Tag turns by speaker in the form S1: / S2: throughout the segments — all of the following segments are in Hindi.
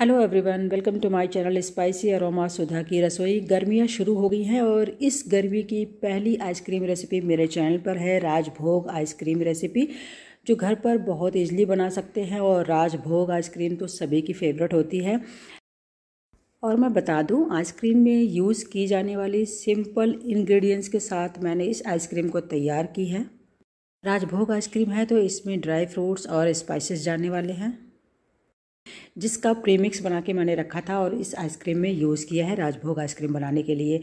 S1: hello everyone welcome to my channel spicy aroma Sudha की रसोई गर्मियां शुरू हो गई हैं और इस गर्मी की पहली आइसक्रीम रेसिपी मेरे चैनल पर है राजभोग आइसक्रीम रेसिपी जो घर पर बहुत इजली बना सकते हैं और राजभोग आइसक्रीम तो सभी की फेवरेट होती है और मैं बता दूं आइसक्रीम में यूज़ की जाने वाली सिंपल इन्ग्रीडियंट्स के साथ मैंने इस आइसक्रीम को तैयार की है राजभोग आइसक्रीम है तो इसमें ड्राई फ्रूट्स और स्पाइसेस जाने वाले हैं जिसका प्रेमिक्स बना के मैंने रखा था और इस आइसक्रीम में यूज़ किया है राजभोग आइसक्रीम बनाने के लिए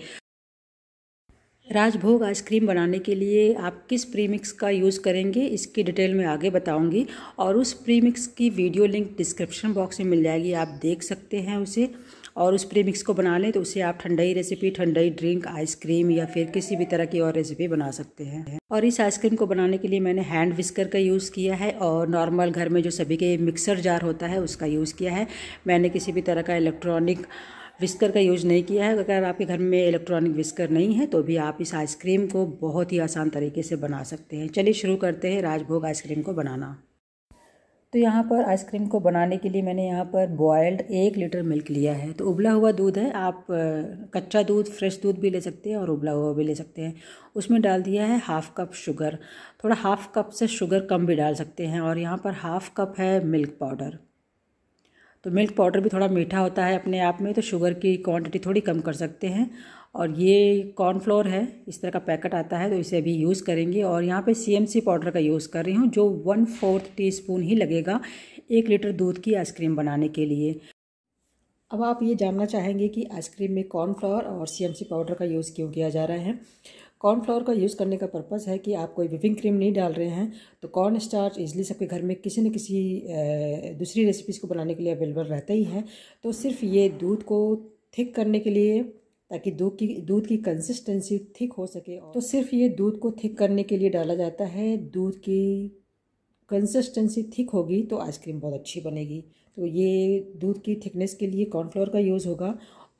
S1: राजभोग आइसक्रीम बनाने के लिए आप किस प्रीमिक्स का यूज़ करेंगे इसकी डिटेल में आगे बताऊंगी और उस प्रीमिक्स की वीडियो लिंक डिस्क्रिप्शन बॉक्स में मिल जाएगी आप देख सकते हैं उसे और उस प्री मिक्स को बना लें तो उसे आप thandai recipe thandai drink ice cream या फिर किसी भी तरह की और रेसिपी बना सकते हैं और इस आइसक्रीम को बनाने के लिए मैंने हैंड विस्कर का यूज़ किया है और नॉर्मल घर में जो सभी के मिक्सर जार होता है उसका यूज़ किया है मैंने किसी भी तरह का इलेक्ट्रॉनिक विस्कर का यूज़ नहीं किया है अगर आपके घर में इलेक्ट्रॉनिक विस्कर नहीं है तो भी आप इस आइसक्रीम को बहुत ही आसान तरीके से बना सकते हैं चलिए शुरू करते हैं राजभोग आइसक्रीम को बनाना तो यहाँ पर आइसक्रीम को बनाने के लिए मैंने यहाँ पर बॉयल्ड एक लीटर मिल्क लिया है तो उबला हुआ दूध है आप कच्चा दूध फ्रेश दूध भी ले सकते हैं और उबला हुआ भी ले सकते हैं उसमें डाल दिया है हाफ़ कप शुगर थोड़ा हाफ़ कप से शुगर कम भी डाल सकते हैं और यहाँ पर हाफ़ कप है मिल्क पाउडर तो मिल्क पाउडर भी थोड़ा मीठा होता है अपने आप में तो शुगर की क्वांटिटी थोड़ी कम कर सकते हैं और ये कॉर्नफ्लोर है इस तरह का पैकेट आता है तो इसे अभी यूज़ करेंगे और यहाँ पे सीएमसी पाउडर का यूज़ कर रही हूँ जो वन फोर्थ टी स्पून ही लगेगा एक लीटर दूध की आइसक्रीम बनाने के लिए अब आप ये जानना चाहेंगे कि आइसक्रीम में कॉर्नफ्लावर और सीएमसी पाउडर का यूज़ क्यों किया जा रहा है कॉर्नफ्लावर का यूज़ करने का पर्पज़ है कि आप कोई विपिंग क्रीम नहीं डाल रहे हैं तो कॉर्न स्टार्च इजली सबके घर में किसी न किसी दूसरी रेसिपीज़ को बनाने के लिए अवेलेबल रहता ही है तो सिर्फ ये दूध को थिक करने के लिए ताकि दूध की दूध की कंसिस्टेंसी थिक हो सके तो सिर्फ ये दूध को थिक करने के लिए डाला जाता है दूध की कंसिस्टेंसी थिक होगी तो आइसक्रीम बहुत अच्छी बनेगी तो ये दूध की थिकनेस के लिए कॉर्नफ्लोर का यूज़ होगा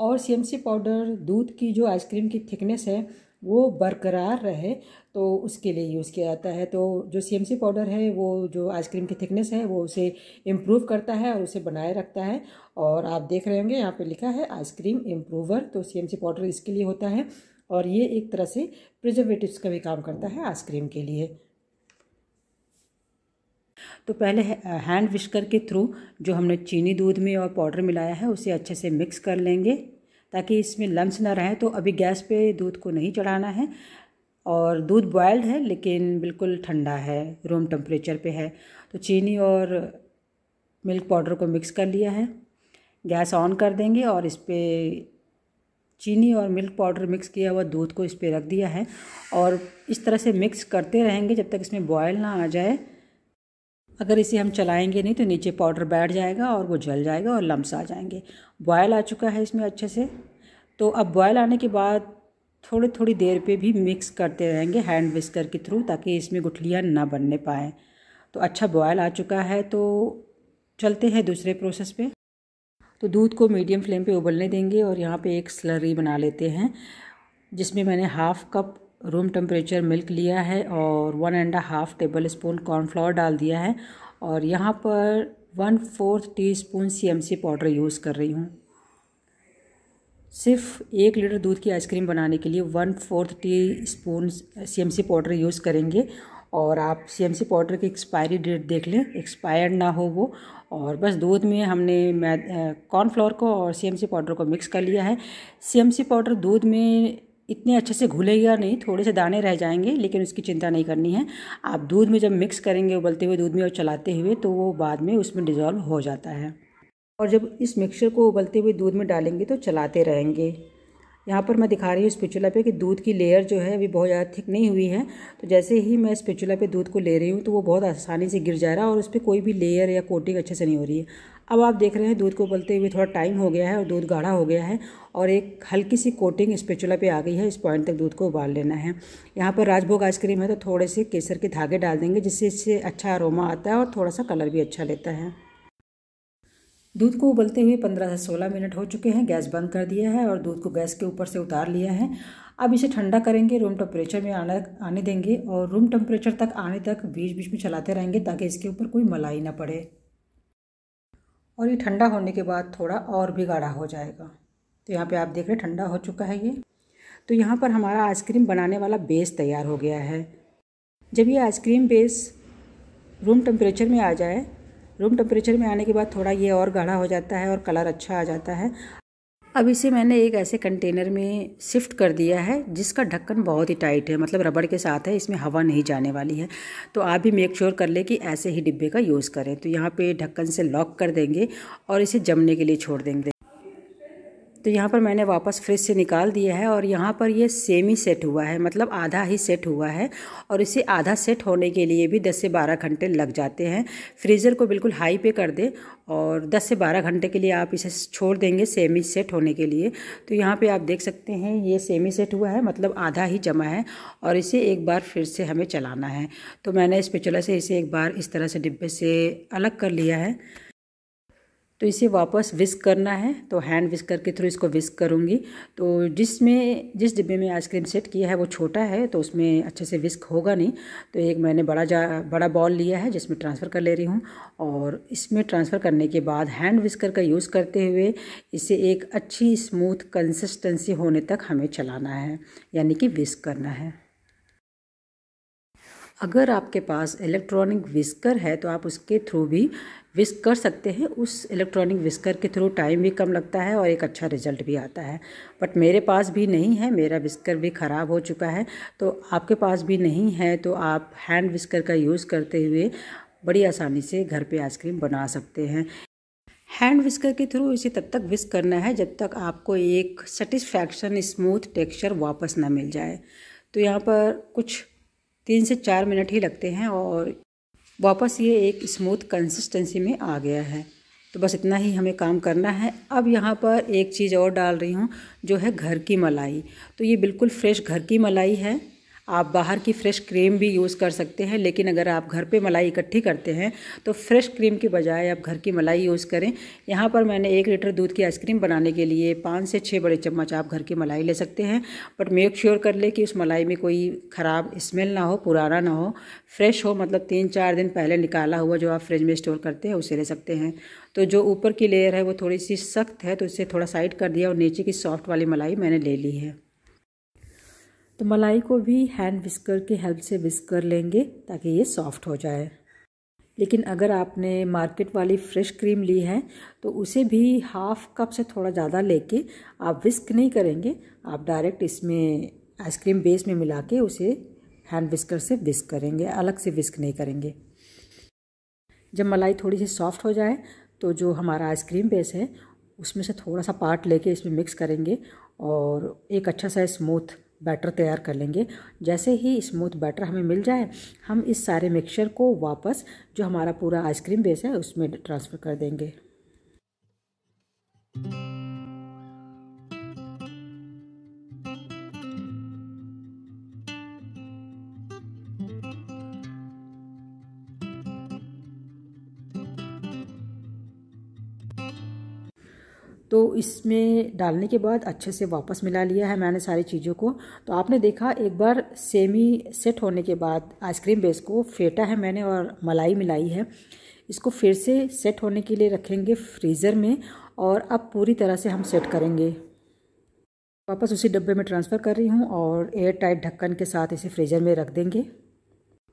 S1: और सी पाउडर दूध की जो आइसक्रीम की थिकनेस है वो बरकरार रहे तो उसके लिए यूज़ किया जाता है तो जो सीएमसी पाउडर है वो जो आइसक्रीम की थिकनेस है वो उसे इम्प्रूव करता है और उसे बनाए रखता है और आप देख रहे होंगे यहाँ पे लिखा है आइसक्रीम इम्प्रूवर तो सीएमसी पाउडर इसके लिए होता है और ये एक तरह से प्रिजर्वेटिव्स का भी काम करता है आइसक्रीम के लिए तो पहले हैंड विश्कर के थ्रू जो हमने चीनी दूध में और पाउडर मिलाया है उसे अच्छे से मिक्स कर लेंगे ताकि इसमें लम्स ना रहें तो अभी गैस पे दूध को नहीं चढ़ाना है और दूध बॉयल्ड है लेकिन बिल्कुल ठंडा है रूम टेम्परेचर पे है तो चीनी और मिल्क पाउडर को मिक्स कर लिया है गैस ऑन कर देंगे और इस पर चीनी और मिल्क पाउडर मिक्स किया हुआ दूध को इस पर रख दिया है और इस तरह से मिक्स करते रहेंगे जब तक इसमें बॉयल ना आ जाए अगर इसे हम चलाएंगे नहीं तो नीचे पाउडर बैठ जाएगा और वो जल जाएगा और लम्स आ जाएंगे बॉयल आ चुका है इसमें अच्छे से तो अब बॉयल आने के बाद थोड़ी थोड़ी देर पे भी मिक्स करते रहेंगे हैंड विस्कर के थ्रू ताकि इसमें गुठलियाँ ना बनने पाएँ तो अच्छा बॉयल आ चुका है तो चलते हैं दूसरे प्रोसेस पे तो दूध को मीडियम फ्लेम पे उबलने देंगे और यहाँ पे एक स्लरी बना लेते हैं जिसमें मैंने half cup room temperature milk लिया है और one and half tablespoon cornflour डाल दिया है और यहाँ पर one fourth teaspoon C M C powder use कर रही हूँ सिर्फ एक लीटर दूध की आइसक्रीम बनाने के लिए one fourth teaspoon C M C powder use करेंगे और आप सी एम सी पाउडर की एक्सपायरी डेट देख लें एक्सपायर्ड ना हो वो और बस दूध में हमने कॉर्नफ्लावर कॉर्नफ्लोर को और सी एम सी पाउडर को मिक्स कर लिया है सी एम सी पाउडर दूध में इतने अच्छे से घुलेगा नहीं थोड़े से दाने रह जाएंगे लेकिन उसकी चिंता नहीं करनी है आप दूध में जब मिक्स करेंगे उबलते हुए दूध में और चलाते हुए तो वो बाद में उसमें डिज़ोल्व हो जाता है और जब इस मिक्सचर को उबलते हुए दूध में डालेंगे तो चलाते रहेंगे यहाँ पर मैं दिखा रही हूँ स्पिचुला पे कि दूध की लेयर जो है अभी बहुत ज़्यादा थिक नहीं हुई है तो जैसे ही मैं स्पिचुला पे दूध को ले रही हूँ तो वो बहुत आसानी से गिर जा रहा है और उस पर कोई भी लेयर या कोटिंग अच्छे से नहीं हो रही है अब आप देख रहे हैं दूध को उबलते हुए थोड़ा टाइम हो गया है और दूध गाढ़ा हो गया है और एक हल्की सी कोटिंग स्पेचुला पे आ गई है इस पॉइंट तक दूध को उबाल लेना है यहाँ पर राजभोग आइसक्रीम है तो थोड़े से केसर के धागे डाल देंगे जिससे इससे अच्छा अरोमा आता है और थोड़ा सा कलर भी अच्छा लेता है दूध को उबलते हुए पंद्रह से सोलह मिनट हो चुके हैं गैस बंद कर दिया है और दूध को गैस के ऊपर से उतार लिया है अब इसे ठंडा करेंगे रूम टेम्परेचर में आना आने देंगे और रूम टेम्परेचर तक आने तक बीच बीच में चलाते रहेंगे ताकि इसके ऊपर कोई मलाई ना पड़े और ये ठंडा होने के बाद थोड़ा और भी गाढ़ा हो जाएगा तो यहाँ पे आप देख रहे ठंडा हो चुका है ये तो यहाँ पर हमारा आइसक्रीम बनाने वाला बेस तैयार हो गया है जब ये आइसक्रीम बेस रूम टेम्परेचर में आ जाए रूम टेम्परेचर में आने के बाद थोड़ा ये और गाढ़ा हो जाता है और कलर अच्छा आ जाता है अब इसे मैंने एक ऐसे कंटेनर में शिफ्ट कर दिया है जिसका ढक्कन बहुत ही टाइट है मतलब रबड़ के साथ है इसमें हवा नहीं जाने वाली है तो आप भी मेक श्योर कर लें कि ऐसे ही डिब्बे का यूज़ करें तो यहाँ पे ढक्कन से लॉक कर देंगे और इसे जमने के लिए छोड़ देंगे तो यहाँ पर मैंने वापस फ्रिज से निकाल दिया है और यहाँ पर ये सेमी सेट हुआ है मतलब आधा ही सेट हुआ है और इसे आधा सेट होने के लिए भी 10 से 12 घंटे लग जाते हैं फ्रीज़र को बिल्कुल हाई पे कर दें और 10 से 12 घंटे के लिए आप इसे छोड़ देंगे सेमी सेट होने के लिए तो यहाँ पे आप देख सकते हैं ये सेमी सेट हुआ है मतलब आधा ही जमा है और इसे एक बार फिर से हमें चलाना है तो मैंने इस स्पेचुला से इसे एक बार इस तरह से डिब्बे से अलग कर लिया है तो इसे वापस विस्क करना है तो हैंड विस्कर के थ्रू इसको विस्क करूँगी तो जिसमें जिस डिब्बे में आइसक्रीम सेट किया है वो छोटा है तो उसमें अच्छे से विस्क होगा नहीं तो एक मैंने बड़ा जा बड़ा बॉल लिया है जिसमें ट्रांसफ़र कर ले रही हूँ और इसमें ट्रांसफ़र करने के बाद हैंड विस्कर का यूज़ करते हुए इसे एक अच्छी स्मूथ कंसिस्टेंसी होने तक हमें चलाना है यानी कि विस्क करना है अगर आपके पास इलेक्ट्रॉनिक विस्कर है तो आप उसके थ्रू भी विस्क कर सकते हैं उस इलेक्ट्रॉनिक विस्कर के थ्रू टाइम भी कम लगता है और एक अच्छा रिजल्ट भी आता है बट मेरे पास भी नहीं है मेरा विस्कर भी ख़राब हो चुका है तो आपके पास भी नहीं है तो आप हैंड विस्कर का यूज़ करते हुए बड़ी आसानी से घर पे आइसक्रीम बना सकते हैं हैंड विस्कर के थ्रू इसे तब तक विस्क करना है जब तक आपको एक सेटिस्फैक्शन स्मूथ टेक्सचर वापस ना मिल जाए तो यहाँ पर कुछ तीन से चार मिनट ही लगते हैं और वापस ये एक स्मूथ कंसिस्टेंसी में आ गया है तो बस इतना ही हमें काम करना है अब यहाँ पर एक चीज़ और डाल रही हूँ जो है घर की मलाई तो ये बिल्कुल फ्रेश घर की मलाई है आप बाहर की फ्रेश क्रीम भी यूज़ कर सकते हैं लेकिन अगर आप घर पे मलाई इकट्ठी करते हैं तो फ्रेश क्रीम के बजाय आप घर की मलाई यूज़ करें यहाँ पर मैंने एक लीटर दूध की आइसक्रीम बनाने के लिए पाँच से छः बड़े चम्मच आप घर की मलाई ले सकते हैं बट मेक श्योर कर ले कि उस मलाई में कोई ख़राब स्मेल ना हो पुराना ना हो फ्रेश हो मतलब तीन चार दिन पहले निकाला हुआ जो आप फ्रिज में स्टोर करते हैं उसे ले सकते हैं तो जो ऊपर की लेयर है वो थोड़ी सी सख्त है तो इसे थोड़ा साइड कर दिया और नीचे की सॉफ्ट वाली मलाई मैंने ले ली है तो मलाई को भी हैंड विस्कर की हेल्प से विस्क कर लेंगे ताकि ये सॉफ्ट हो जाए लेकिन अगर आपने मार्केट वाली फ्रेश क्रीम ली है तो उसे भी हाफ कप से थोड़ा ज़्यादा लेके आप विस्क नहीं करेंगे आप डायरेक्ट इसमें आइसक्रीम बेस में मिला के उसे हैंड विस्कर से विस्क करेंगे अलग से विस्क नहीं करेंगे जब मलाई थोड़ी सी सॉफ्ट हो जाए तो जो हमारा आइसक्रीम बेस है उसमें से थोड़ा सा पार्ट लेके इसमें मिक्स करेंगे और एक अच्छा सा स्मूथ बैटर तैयार कर लेंगे जैसे ही स्मूथ बैटर हमें मिल जाए हम इस सारे मिक्सचर को वापस जो हमारा पूरा आइसक्रीम बेस है उसमें ट्रांसफ़र कर देंगे तो इसमें डालने के बाद अच्छे से वापस मिला लिया है मैंने सारी चीज़ों को तो आपने देखा एक बार सेमी सेट होने के बाद आइसक्रीम बेस को फेंटा है मैंने और मलाई मिलाई है इसको फिर से सेट होने के लिए रखेंगे फ्रीज़र में और अब पूरी तरह से हम सेट करेंगे वापस उसी डब्बे में ट्रांसफ़र कर रही हूँ और एयर टाइट ढक्कन के साथ इसे फ्रीज़र में रख देंगे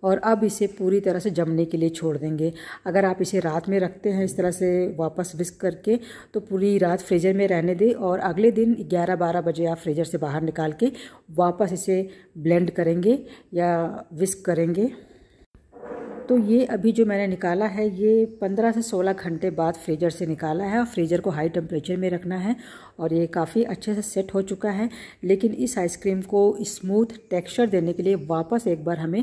S1: और अब इसे पूरी तरह से जमने के लिए छोड़ देंगे अगर आप इसे रात में रखते हैं इस तरह से वापस विस्क करके तो पूरी रात फ्रीजर में रहने दें और अगले दिन 11-12 बजे आप फ्रीजर से बाहर निकाल के वापस इसे ब्लेंड करेंगे या विस्क करेंगे तो ये अभी जो मैंने निकाला है ये 15 से 16 घंटे बाद फ्रीजर से निकाला है और फ्रीजर को हाई टेम्परेचर में रखना है और ये काफ़ी अच्छे से सेट हो चुका है लेकिन इस आइसक्रीम को स्मूथ टेक्सचर देने के लिए वापस एक बार हमें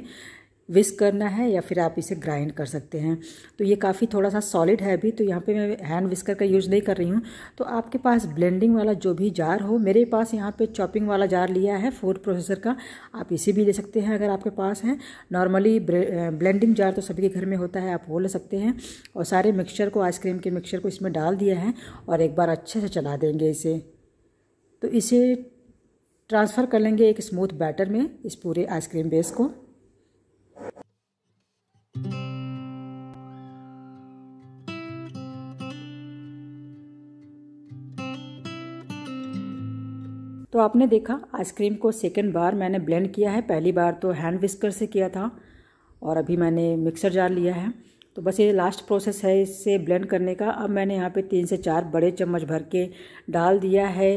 S1: विस्क करना है या फिर आप इसे ग्राइंड कर सकते हैं तो ये काफ़ी थोड़ा सा सॉलिड है अभी तो यहाँ पे मैं हैंड विस्कर का यूज़ नहीं कर रही हूँ तो आपके पास ब्लेंडिंग वाला जो भी जार हो मेरे पास यहाँ पे चॉपिंग वाला जार लिया है फूड प्रोसेसर का आप इसे भी ले सकते हैं अगर आपके पास है नॉर्मली ब्लेंडिंग जार तो सभी के घर में होता है आप वो ले सकते हैं और सारे मिक्सचर को आइसक्रीम के मिक्सचर को इसमें डाल दिया है और एक बार अच्छे से चला देंगे इसे तो इसे ट्रांसफ़र कर लेंगे एक स्मूथ बैटर में इस पूरे आइसक्रीम बेस को तो आपने देखा आइसक्रीम को सेकेंड बार मैंने ब्लेंड किया है पहली बार तो हैंड विस्कर से किया था और अभी मैंने मिक्सर जार लिया है तो बस ये लास्ट प्रोसेस है इससे ब्लेंड करने का अब मैंने यहाँ पे तीन से चार बड़े चम्मच भर के डाल दिया है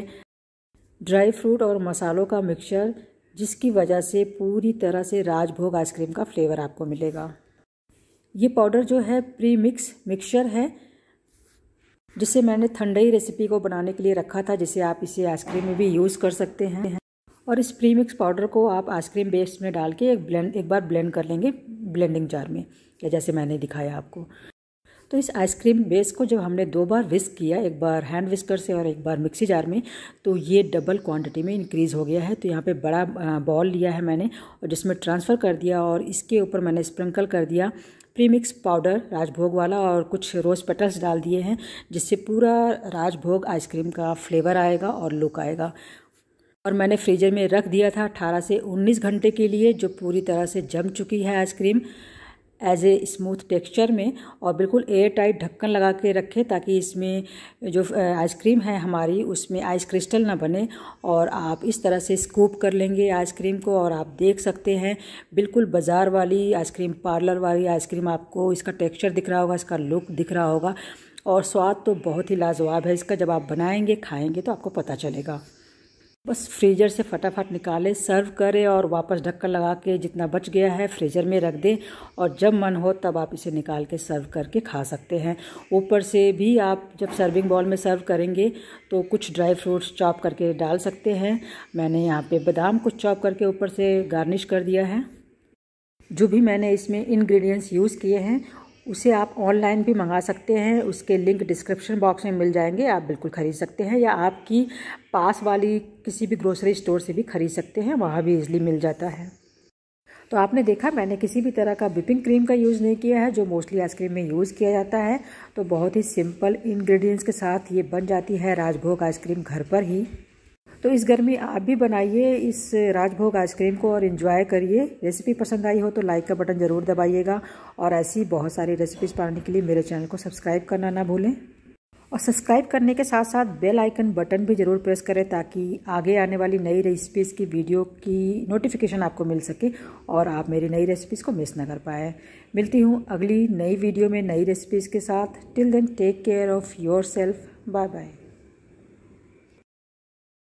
S1: ड्राई फ्रूट और मसालों का मिक्सचर जिसकी वजह से पूरी तरह से राजभोग आइसक्रीम का फ्लेवर आपको मिलेगा ये पाउडर जो है प्री मिक्स मिक्सचर है जिसे मैंने ठंडई रेसिपी को बनाने के लिए रखा था जिसे आप इसे आइसक्रीम में भी यूज़ कर सकते हैं और इस प्री मिक्स पाउडर को आप आइसक्रीम बेस में डाल के एक ब्लेंड एक बार ब्लेंड कर लेंगे ब्लेंडिंग जार में या जैसे मैंने दिखाया आपको तो इस आइसक्रीम बेस को जब हमने दो बार विस्क किया एक बार हैंड विस्कर से और एक बार मिक्सी जार में तो ये डबल क्वांटिटी में इंक्रीज़ हो गया है तो यहाँ पे बड़ा बॉल लिया है मैंने और जिसमें ट्रांसफ़र कर दिया और इसके ऊपर मैंने स्प्रिंकल कर दिया प्रीमिक्स पाउडर राजभोग वाला और कुछ रोज़ पेटल्स डाल दिए हैं जिससे पूरा राजभोग आइसक्रीम का फ्लेवर आएगा और लुक आएगा और मैंने फ्रीजर में रख दिया था 18 से 19 घंटे के लिए जो पूरी तरह से जम चुकी है ice cream as a smooth texture में और बिल्कुल एयर टाइट ढक्कन लगा के रखें ताकि इसमें जो आइसक्रीम है हमारी उसमें आइस क्रिस्टल ना बने और आप इस तरह से स्कूप कर लेंगे आइसक्रीम को और आप देख सकते हैं बिल्कुल बाज़ार वाली आइसक्रीम पार्लर वाली आइसक्रीम आपको इसका टेक्सचर दिख रहा होगा इसका लुक दिख रहा होगा और स्वाद तो बहुत ही लाजवाब है इसका जब आप बनाएंगे खाएंगे तो आपको पता चलेगा बस फ्रीजर से फटाफट निकाले सर्व करें और वापस ढक्कन लगा के जितना बच गया है फ्रीजर में रख दें और जब मन हो तब आप इसे निकाल के सर्व करके खा सकते हैं ऊपर से भी आप जब सर्विंग बॉल में सर्व करेंगे तो कुछ ड्राई फ्रूट्स चॉप करके डाल सकते हैं मैंने यहाँ पे बादाम कुछ चॉप करके ऊपर से गार्निश कर दिया है जो भी मैंने इसमें इन्ग्रीडियंट्स यूज़ किए हैं उसे आप ऑनलाइन भी मंगा सकते हैं उसके लिंक डिस्क्रिप्शन बॉक्स में मिल जाएंगे आप बिल्कुल ख़रीद सकते हैं या आपकी पास वाली किसी भी ग्रोसरी स्टोर से भी ख़रीद सकते हैं वहाँ भी इजली मिल जाता है तो आपने देखा मैंने किसी भी तरह का विपिंग क्रीम का यूज़ नहीं किया है जो मोस्टली आइसक्रीम में यूज़ किया जाता है तो बहुत ही सिंपल इन्ग्रीडियंट्स के साथ ये बन जाती है राजभोग आइसक्रीम घर पर ही तो इस घर में आप भी बनाइए इस राजभोग आइसक्रीम को और इन्जॉय करिए रेसिपी पसंद आई हो तो लाइक का बटन ज़रूर दबाइएगा और ऐसी बहुत सारी रेसिपीज़ पाने के लिए मेरे चैनल को सब्सक्राइब करना ना भूलें और सब्सक्राइब करने के साथ साथ बेल आइकन बटन भी ज़रूर प्रेस करें ताकि आगे आने वाली नई रेसिपीज़ की वीडियो की नोटिफिकेशन आपको मिल सके और आप मेरी नई रेसिपीज़ को मिस ना कर पाए मिलती हूँ अगली नई वीडियो में नई रेसिपीज़ के साथ till then take care of yourself bye bye